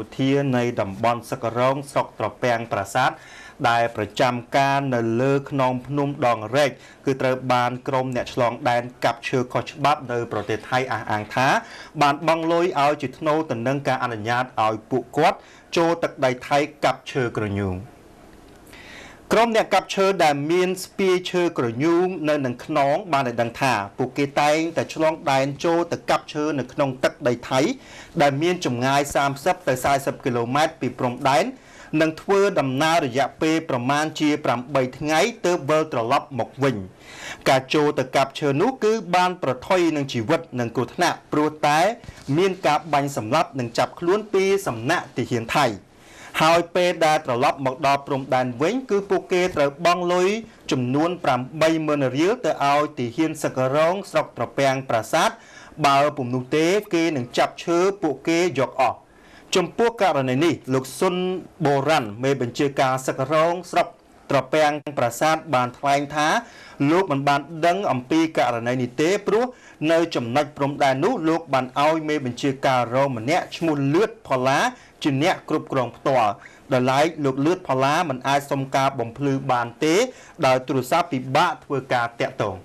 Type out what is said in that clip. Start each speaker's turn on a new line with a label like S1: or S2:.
S1: យោធានៃតំបន់សឹករងស្រុកត្រពាំងប្រាសាទដែលប្រចាំការ នៅលើខ្នងភ្នំដងរែកគឺត្រូវបានក្រុម អ្នកឆ្លងដែនកាប់ឈើខុសច្បាប់នៅ ប្រទេសថៃអះអាងថា បានបង់លុយឲ្យជាថ្នូរទៅនឹងការអនុញ្ញាតឲ្យពួកគាត់ ចូលទឹកដីថៃកាប់ឈើក្រញូង។ក្រុមអ្នកកាប់ឈើដែលមានស្ពាយឈើក្រញូងនៅនឹងខ្នងបានឲ្យដឹងថាពួកគេតែងតែឆ្លងដែនចូលទៅកាប់ឈើនៅក្នុងទឹកដីថៃដែលមានចម្ងាយ30ទៅ40គីឡូម៉ែត្រពីព្រំដែននឹងធ្វើដំណើររយៈពេលប្រមាណជា8ថ្ងៃទើបវិលត្រឡប់មកវិញ ការចូលទៅកាប់ឈើនោះគឺបានប្រថុយនឹងជីវិតនិងគ្រោះថ្នាក់ព្រោះតែមានការបាញ់សម្លាប់និងចាប់ខ្លួនពីសំណាក់ទាហានថៃ។ហើយពេលដែលត្រឡប់មកដល់ព្រំដែនវិញ គឺពួកគេត្រូវបង់លុយចំនួន80000រៀលទៅឲ្យ ទីហ៊ានសកករង ស្រុកត្រពាំងប្រាសាទបើពុំនោះទេគេនឹងចាប់ឈើពួកគេយកអស់ចំពោះករណីនេះលោកស៊ុនបូរ៉ាន់មេបញ្ជាការសកករងស្រុកត្រពាំងប្រាសាទបានថ្លែងថា លោកមិនបានដឹងអំពីករណីនេះទេព្រោះនៅចំណុចព្រំដែននោះលោកបានឲ្យមេបញ្ជាការរងម្នាក់ឈ្មោះលឿតផល្លាជាអ្នកគ្រប់គ្រងផ្ទាល់ដោយឡែកលោកលឿតផល្លាមិនអាចសុំការបំភ្លឺបានទេដោយទូរស័ព្ទពិបាកធ្វើការតាក់ទង។